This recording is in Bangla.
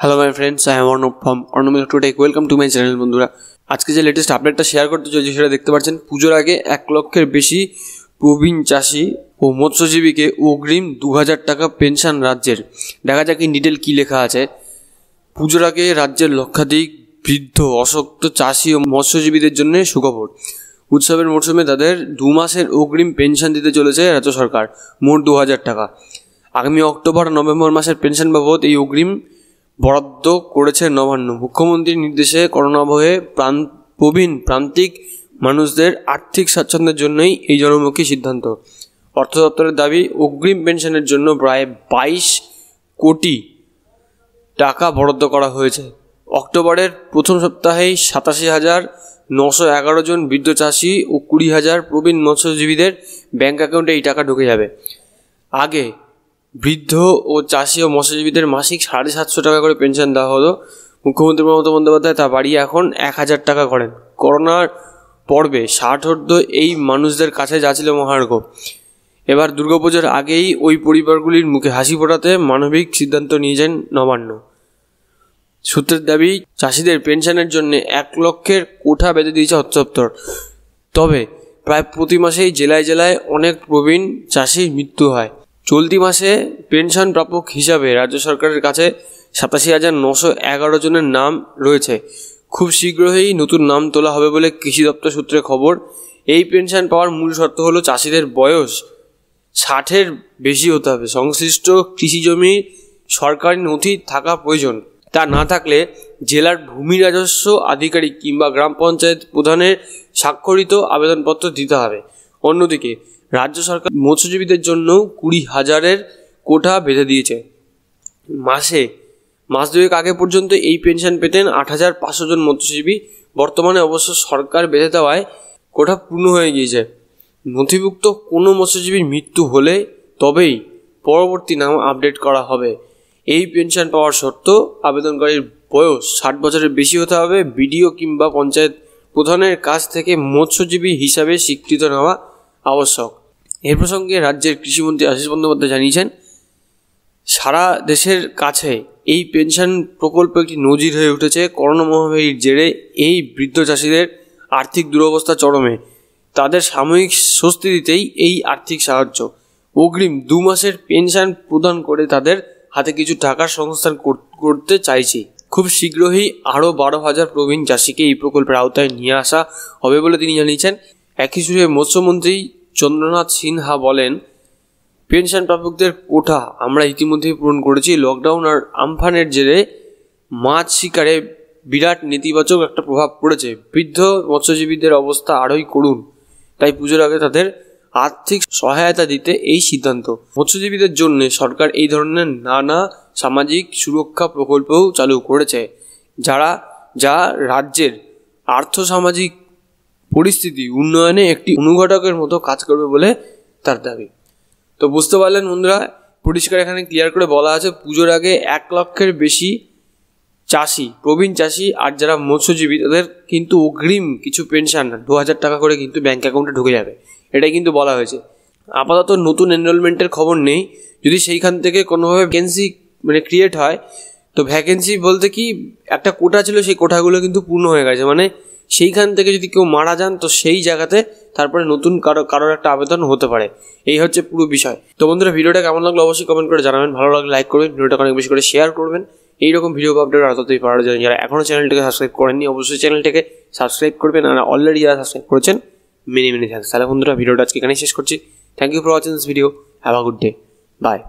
hello my friends I am Arnab from অর্ণবিল টুডেক ওয়েলকাম টু মাই চ্যানেল বন্ধুরা আজকে যে লেটেস্ট আপডেটটা শেয়ার করতে চলেছি সেটা দেখতে পাচ্ছেন পুজোর আগে এক লক্ষের বেশি প্রবীণ চাষি ও মৎস্যজীবীকে অগ্রিম দু হাজার টাকা পেনশন রাজ্যের দেখা যাক ইন ডিটেল কী লেখা আছে পুজোর আগে রাজ্যের লক্ষাধিক বৃদ্ধ অশক্ত চাষি ও মৎস্যজীবীদের জন্য সুখবর উৎসবের মরশুমে তাদের দু মাসের অগ্রিম পেনশন দিতে চলেছে রাজ্য সরকার মোট দু হাজার টাকা আগামী অক্টোবর নভেম্বর মাসের পেনশন বাবদ এই অগ্রিম বরাদ্দ করেছে নবান্ন মুখ্যমন্ত্রীর নির্দেশে ভয়ে প্রাণ প্রবীণ প্রান্তিক মানুষদের আর্থিক স্বাচ্ছন্দ্যের জন্যই এই জনমুখী সিদ্ধান্ত অর্থ দপ্তরের দাবি অগ্রিম পেনশনের জন্য প্রায় বাইশ কোটি টাকা বরাদ্দ করা হয়েছে অক্টোবরের প্রথম সপ্তাহেই সাতাশি হাজার নশো এগারো জন বৃদ্ধ চাষি ও কুড়ি হাজার প্রবীণ মৎস্যজীবীদের ব্যাঙ্ক অ্যাকাউন্টে এই টাকা ঢুকে যাবে আগে বৃদ্ধ ও চাষি ও মৎস্যজীবীদের মাসিক সাড়ে সাতশো টাকা করে পেনশন দেওয়া হলো মুখ্যমন্ত্রী মমতা বন্দ্যোপাধ্যায় তা বাড়িয়ে এখন এক হাজার টাকা করেন করোনার পর্বে ষাটোর্ধ এই মানুষদের কাছে যাচ্ছিল মহার্ঘ এবার দুর্গাপুজোর আগেই ওই পরিবারগুলির মুখে হাসি ফোটাতে মানবিক সিদ্ধান্ত নিয়েছেন নবান্ন সূত্রের দাবি চাষিদের পেনশনের জন্য এক লক্ষের কোঠা বেঁধে দিয়েছে অর্থ তবে প্রায় প্রতি মাসেই জেলায় জেলায় অনেক প্রবীণ চাষির মৃত্যু হয় চলতি মাসে পেনশন প্রাপক হিসাবে রাজ্য সরকারের কাছে সাতাশি হাজার নশো এগারো জনের নাম রয়েছে খুব শীঘ্রই নতুন নাম তোলা হবে বলে কৃষি দপ্তর সূত্রে খবর এই পেনশন পাওয়ার মূল শর্ত হল চাষিদের বয়স ষাটের বেশি হতে হবে সংশ্লিষ্ট কৃষি জমি সরকারি নথি থাকা প্রয়োজন তা না থাকলে জেলার ভূমি রাজস্ব আধিকারিক কিংবা গ্রাম পঞ্চায়েত প্রধানের স্বাক্ষরিত আবেদনপত্র দিতে হবে অন্যদিকে রাজ্য সরকার মৎস্যজীবীদের জন্য কুড়ি হাজারের কোঠা বেঁধে দিয়েছে মাসে মাস দুয়েক আগে পর্যন্ত এই পেনশন পেতেন আট হাজার পাঁচশো জন মৎস্যজীবী বর্তমানে অবশ্য সরকার বেঁধে দেওয়ায় কোঠা পূর্ণ হয়ে গিয়েছে নথিভুক্ত কোনো মৎস্যজীবীর মৃত্যু হলে তবেই পরবর্তী নাম আপডেট করা হবে এই পেনশন পাওয়ার শর্ত আবেদনকারীর বয়স ষাট বছরের বেশি হতে হবে বিডিও কিংবা পঞ্চায়েত প্রধানের কাছ থেকে মৎস্যজীবী হিসাবে স্বীকৃত নেওয়া আবশ্যক এ প্রসঙ্গে রাজ্যের কৃষিমন্ত্রী আশীষ বন্দ্যোপাধ্যায় জানিয়েছেন সারা দেশের কাছে এই পেনশন প্রকল্প একটি নজির হয়ে উঠেছে করোনা মহামারীর জেরে এই বৃদ্ধ চাষিদের আর্থিক দুরবস্থা চরমে তাদের সাময়িক স্বস্তি দিতেই এই আর্থিক সাহায্য অগ্রিম দু মাসের পেনশন প্রদান করে তাদের হাতে কিছু টাকার সংস্থান করতে চাইছি খুব শীঘ্রই আরও বারো হাজার প্রবীণ চাষিকে এই প্রকল্পের আওতায় নিয়ে আসা হবে বলে তিনি জানিয়েছেন একই সুরে মৎস্যমন্ত্রী চন্দ্রনাথ সিনহা বলেন পেনশন প্রাপকদের কোঠা আমরা ইতিমধ্যেই পূরণ করেছি লকডাউন আর আমফানের জেরে মাছ শিকারে বিরাট নেতিবাচক একটা প্রভাব পড়েছে বৃদ্ধ মৎস্যজীবীদের অবস্থা আরোই করুন তাই পুজোর আগে তাদের আর্থিক সহায়তা দিতে এই সিদ্ধান্ত মৎস্যজীবীদের জন্য সরকার এই ধরনের নানা সামাজিক সুরক্ষা প্রকল্পও চালু করেছে যারা যা রাজ্যের আর্থসামাজিক পরিস্থিতি উন্নয়নে একটি অনুঘটকের মতো কাজ করবে বলে তার দাবি তো বুঝতে পারলেন বন্ধুরা পরিষ্কার এখানে ক্লিয়ার করে বলা আছে পুজোর আগে এক লক্ষের বেশি চাষি প্রবীণ চাষি আর যারা মৎস্যজীবী তাদের কিন্তু অগ্রিম কিছু পেনশন দু হাজার টাকা করে কিন্তু ব্যাঙ্ক অ্যাকাউন্টে ঢুকে যাবে এটাই কিন্তু বলা হয়েছে আপাতত নতুন এনরোলমেন্টের খবর নেই যদি সেইখান থেকে কোনোভাবে ভ্যাকেন্সি মানে ক্রিয়েট হয় তো ভ্যাকেন্সি বলতে কি একটা কোটা ছিল সেই কোটাগুলো কিন্তু পূর্ণ হয়ে গেছে মানে সেইখান থেকে যদি কেউ মারা যান তো সেই জায়গাতে তারপরে নতুন কারো কারোর একটা আবেদন হতে পারে এই হচ্ছে পুরো বিষয় তো বন্ধুরা ভিডিওটা কেমন লাগলো অবশ্যই কমেন্ট করে জানাবেন ভালো লাগলে লাইক করবেন ভিডিওটা অনেক বেশি করে শেয়ার করবেন এইরকম ভিডিও আপডেট আর ততই পাওয়ার জন্য যারা এখনও চ্যানেলটাকে সাবস্ক্রাইব করেননি অবশ্যই চ্যানেলটিকে সাবস্ক্রাইব করবেন আর অলরেডি যারা সাবস্ক্রাইব করেছেন মেনে মেনে থাকেন তাহলে বন্ধুরা ভিডিওটা আজকে এখানেই শেষ করছি thank you for watching this video have a good day by